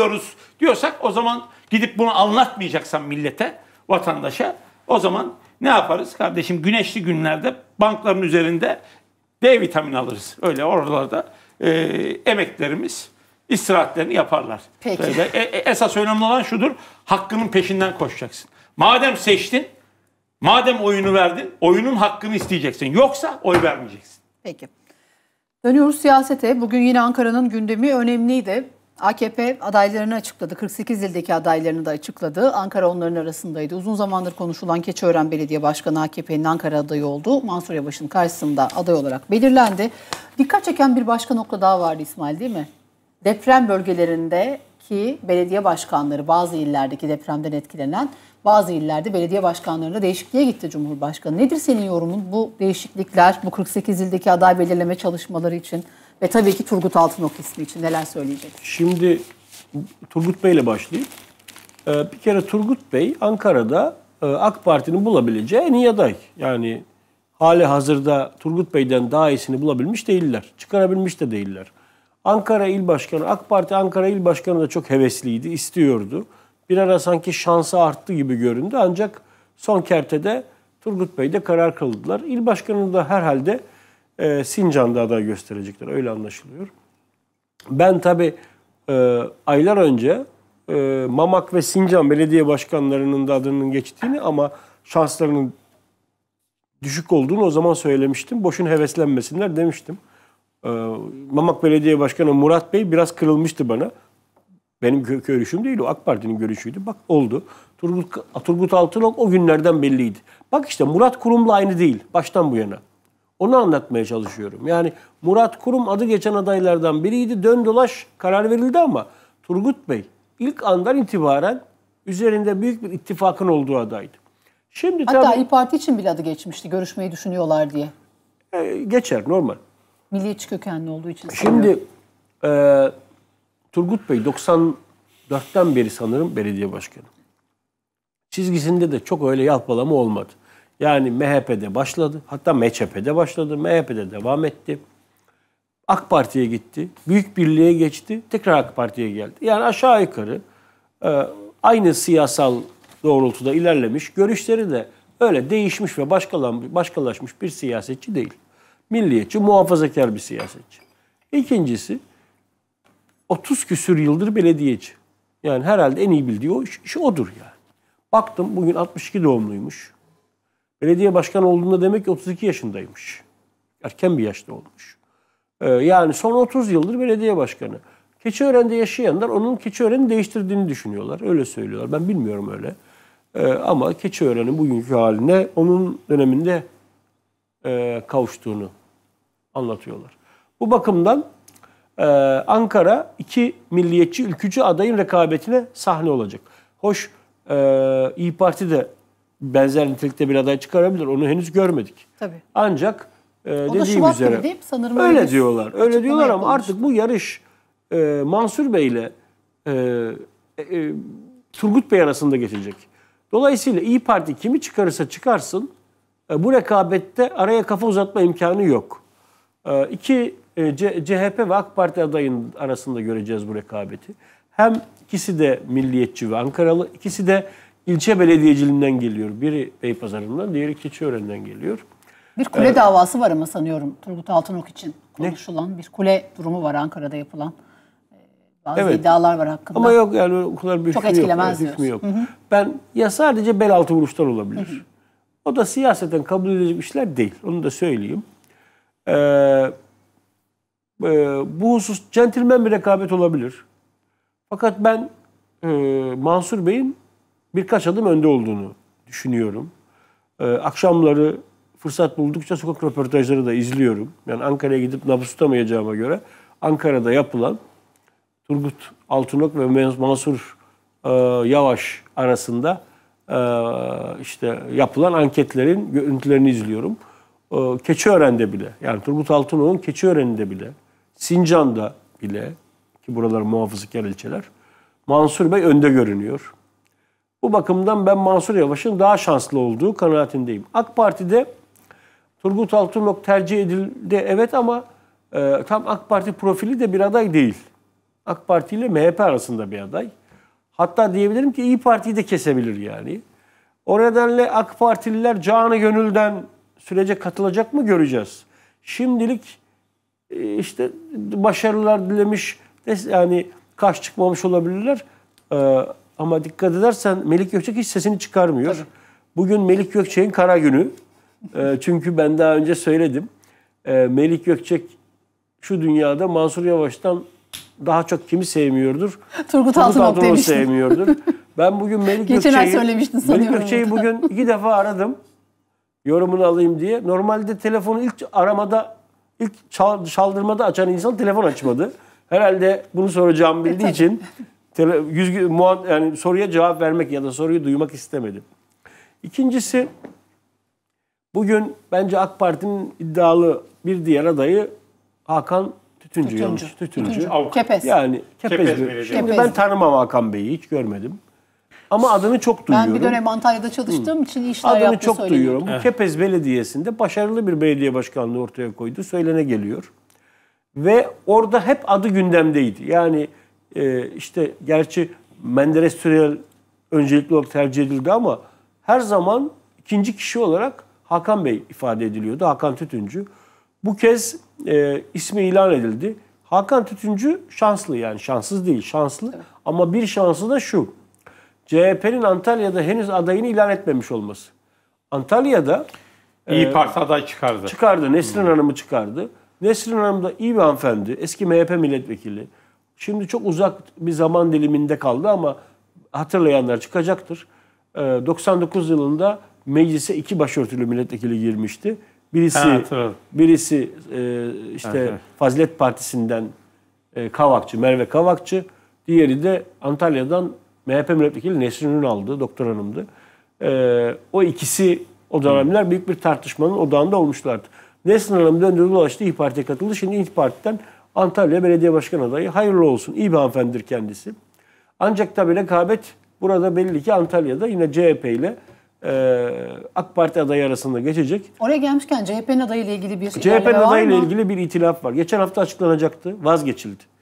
istiyoruz diyorsak o zaman gidip bunu anlatmayacaksan millete, vatandaşa o zaman ne yaparız? Kardeşim güneşli günlerde bankların üzerinde D vitamini alırız. Öyle oralarda e, emeklerimiz istirahatlerini yaparlar. Peki. Böyle, e, e, esas önemli olan şudur. Hakkının peşinden koşacaksın. Madem seçtin, madem oyunu verdin, oyunun hakkını isteyeceksin. Yoksa oy vermeyeceksin. Peki. Dönüyoruz siyasete. Bugün yine Ankara'nın gündemi önemliydi. AKP adaylarını açıkladı. 48 ildeki adaylarını da açıkladı. Ankara onların arasındaydı. Uzun zamandır konuşulan Keçiören Belediye Başkanı AKP'nin Ankara adayı oldu. Mansur Yavaş'ın karşısında aday olarak belirlendi. Dikkat çeken bir başka nokta daha vardı İsmail değil mi? Deprem bölgelerindeki belediye başkanları bazı illerdeki depremden etkilenen bazı illerde belediye başkanlarında değişikliğe gitti Cumhurbaşkanı. Nedir senin yorumun bu değişiklikler, bu 48 ildeki aday belirleme çalışmaları için? Ve tabii ki Turgut Altınok ismi için neler söyleyecek? Şimdi Turgut Bey ile başlayayım. Ee, bir kere Turgut Bey Ankara'da e, AK Parti'nin bulabileceği en iyi aday. Yani hali hazırda Turgut Bey'den daha iyisini bulabilmiş değiller. Çıkarabilmiş de değiller. Ankara İl Başkanı, AK Parti Ankara İl Başkanı da çok hevesliydi, istiyordu. Bir ara sanki şansı arttı gibi göründü ancak son kertede Turgut Bey de karar kıldılar. İl Başkanı da herhalde e, Sincan'da aday gösterecekler. Öyle anlaşılıyor. Ben tabii e, aylar önce e, Mamak ve Sincan belediye başkanlarının da adının geçtiğini ama şanslarının düşük olduğunu o zaman söylemiştim. Boşun heveslenmesinler demiştim. E, Mamak Belediye Başkanı Murat Bey biraz kırılmıştı bana. Benim görüşüm değil o AK Parti'nin görüşüydü. Bak oldu. Turgut, Turgut Altınok o günlerden belliydi. Bak işte Murat Kurum'la aynı değil baştan bu yana. Onu anlatmaya çalışıyorum. Yani Murat Kurum adı geçen adaylardan biriydi. Dön dolaş karar verildi ama Turgut Bey ilk andan itibaren üzerinde büyük bir ittifakın olduğu adaydı. Şimdi Hatta tabii, İYİ Parti için bile adı geçmişti görüşmeyi düşünüyorlar diye. E, geçer normal. Milliyetçi kökenli olduğu için. Şimdi e, Turgut Bey 94'ten beri sanırım belediye başkanı. Çizgisinde de çok öyle yalpalama olmadı. Yani MHP'de başladı. Hatta MHP'de başladı. MHP'de devam etti. AK Parti'ye gitti. Büyük Birliğe geçti. Tekrar AK Parti'ye geldi. Yani aşağı yukarı e, aynı siyasal doğrultuda ilerlemiş. Görüşleri de öyle değişmiş ve başkalaşmış bir siyasetçi değil. Milliyetçi, muhafazakar bir siyasetçi. İkincisi 30 küsür yıldır belediyeci. Yani herhalde en iyi bildiği o iş, işi odur yani. Baktım bugün 62 doğumluymuş. Belediye başkanı olduğunda demek ki 32 yaşındaymış. Erken bir yaşta olmuş. Ee, yani son 30 yıldır belediye başkanı. Keçiören'de yaşayanlar onun Keçiören'i değiştirdiğini düşünüyorlar. Öyle söylüyorlar. Ben bilmiyorum öyle. Ee, ama Keçiören'in bugünkü haline onun döneminde e, kavuştuğunu anlatıyorlar. Bu bakımdan e, Ankara iki milliyetçi ülkücü adayın rekabetine sahne olacak. Hoş e, İyi Parti de benzer nitelikte bir aday çıkarabilir. Onu henüz görmedik. Tabii. Ancak e, dediğim Şubat üzere. Gibi değil mi? Sanırım öyle, öyle diyorlar. Öyle diyorlar ama artık bu yarış e, Mansur Bey ile e, e, e, Turgut Bey arasında geçecek. Dolayısıyla İyi Parti kimi çıkarırsa çıkarsın e, bu rekabette araya kafa uzatma imkanı yok. E, iki e, CHP ve AK Parti adayın arasında göreceğiz bu rekabeti. Hem ikisi de milliyetçi ve Ankaralı, ikisi de ilçe belediyeciliğinden geliyor. Biri Beypazarı'ndan, diğeri Keçiören'den geliyor. Bir kule ee, davası var ama sanıyorum Turgut Altınok için konuşulan ne? bir kule durumu var Ankara'da yapılan. Ee, bazı evet. iddialar var hakkında. Ama yok yani o kadar bir Çok etkilemez yok, diyorsun. Yok. Hı hı. Ben ya sadece bel altı vuruşlar olabilir. Hı hı. O da siyaseten kabul edilecek işler değil. Onu da söyleyeyim. Ee, e, bu husus centilmen bir rekabet olabilir. Fakat ben e, Mansur Bey'in birkaç adım önde olduğunu düşünüyorum. Ee, akşamları fırsat buldukça sokak röportajları da izliyorum. Yani Ankara'ya gidip nabız tutamayacağıma göre Ankara'da yapılan Turgut Altınok ve Mansur e, Yavaş arasında e, işte yapılan anketlerin görüntülerini izliyorum. E, Keçiören'de bile yani Turgut Altınok'un Keçiören'de bile Sincan'da bile ki buralar muhafazakar ilçeler Mansur Bey önde görünüyor. Bu bakımdan ben Mansur Yavaş'ın daha şanslı olduğu kanaatindeyim. AK Parti'de Turgut Altunok tercih edildi evet ama e, tam AK Parti profili de bir aday değil. AK Parti ile MHP arasında bir aday. Hatta diyebilirim ki İyi Parti'yi de kesebilir yani. O nedenle AK Partililer canı gönülden sürece katılacak mı göreceğiz. Şimdilik e, işte başarılar dilemiş yani kaç çıkmamış olabilirler. E, ama dikkat edersen Melik Gökçek hiç sesini çıkarmıyor. Tabii. Bugün Melik Gökçek'in kara günü. Ee, çünkü ben daha önce söyledim. Ee, Melik Gökçek şu dünyada Mansur Yavaş'tan daha çok kimi sevmiyordur? Turgut Altınok sevmiyordur. Ben bugün Melik Geçen Gökçe'yi... söylemiştin sanıyorum. Melik Gökçe'yi bugün iki defa aradım. Yorumunu alayım diye. Normalde telefonu ilk aramada, ilk çaldırmada açan insan telefon açmadı. Herhalde bunu soracağımı bildiği e, için Tele, yüz, muha, yani soruya cevap vermek ya da soruyu duymak istemedim. İkincisi bugün bence AK Parti'nin iddialı bir diğer adayı Hakan Tütüncü. Tütüncü. Tütüncü. Tütüncü. Avukat. Yani Kepes. Kepes bir. Şimdi ben tanımam Hakan Bey'i hiç görmedim. Ama adını çok duyuyorum. Ben bir dönem Antalya'da çalıştığım Hı. için işler Adını çok duyuyorum. Bu Kepez Belediyesi'nde başarılı bir belediye başkanlığı ortaya koydu. Söylene geliyor. Ve orada hep adı gündemdeydi. Yani e, işte gerçi Menderes Türel öncelikli olarak tercih edildi ama her zaman ikinci kişi olarak Hakan Bey ifade ediliyordu. Hakan Tütüncü. Bu kez e, ismi ilan edildi. Hakan Tütüncü şanslı yani şanssız değil şanslı ama bir şansı da şu. CHP'nin Antalya'da henüz adayını ilan etmemiş olması. Antalya'da İyi e, Parti aday çıkardı. Çıkardı. Nesrin hmm. Hanım'ı çıkardı. Nesrin Hanım da iyi bir hanımefendi. Eski MHP milletvekili. Şimdi çok uzak bir zaman diliminde kaldı ama hatırlayanlar çıkacaktır. 99 ee, yılında meclise iki başörtülü milletvekili girmişti. Birisi ha, birisi e, işte evet, Fazilet Partisi'nden e, Kavakçı, Merve Kavakçı. Diğeri de Antalya'dan MHP milletvekili Nesrin Ünal'dı, doktor hanımdı. Ee, o ikisi o dönemler büyük bir tartışmanın odağında olmuşlardı. Nesrin Hanım döndü dolaştı İYİ Parti'ye katıldı. Şimdi İYİ Parti'den Antalya Belediye Başkan adayı. Hayırlı olsun. İyi bir hanımefendidir kendisi. Ancak tabii rekabet burada belli ki Antalya'da yine CHP ile e, AK Parti adayı arasında geçecek. Oraya gelmişken CHP'nin adayı ile ilgili bir CHP'nin adayı ile ilgili bir itilaf var. Geçen hafta açıklanacaktı. Vazgeçildi.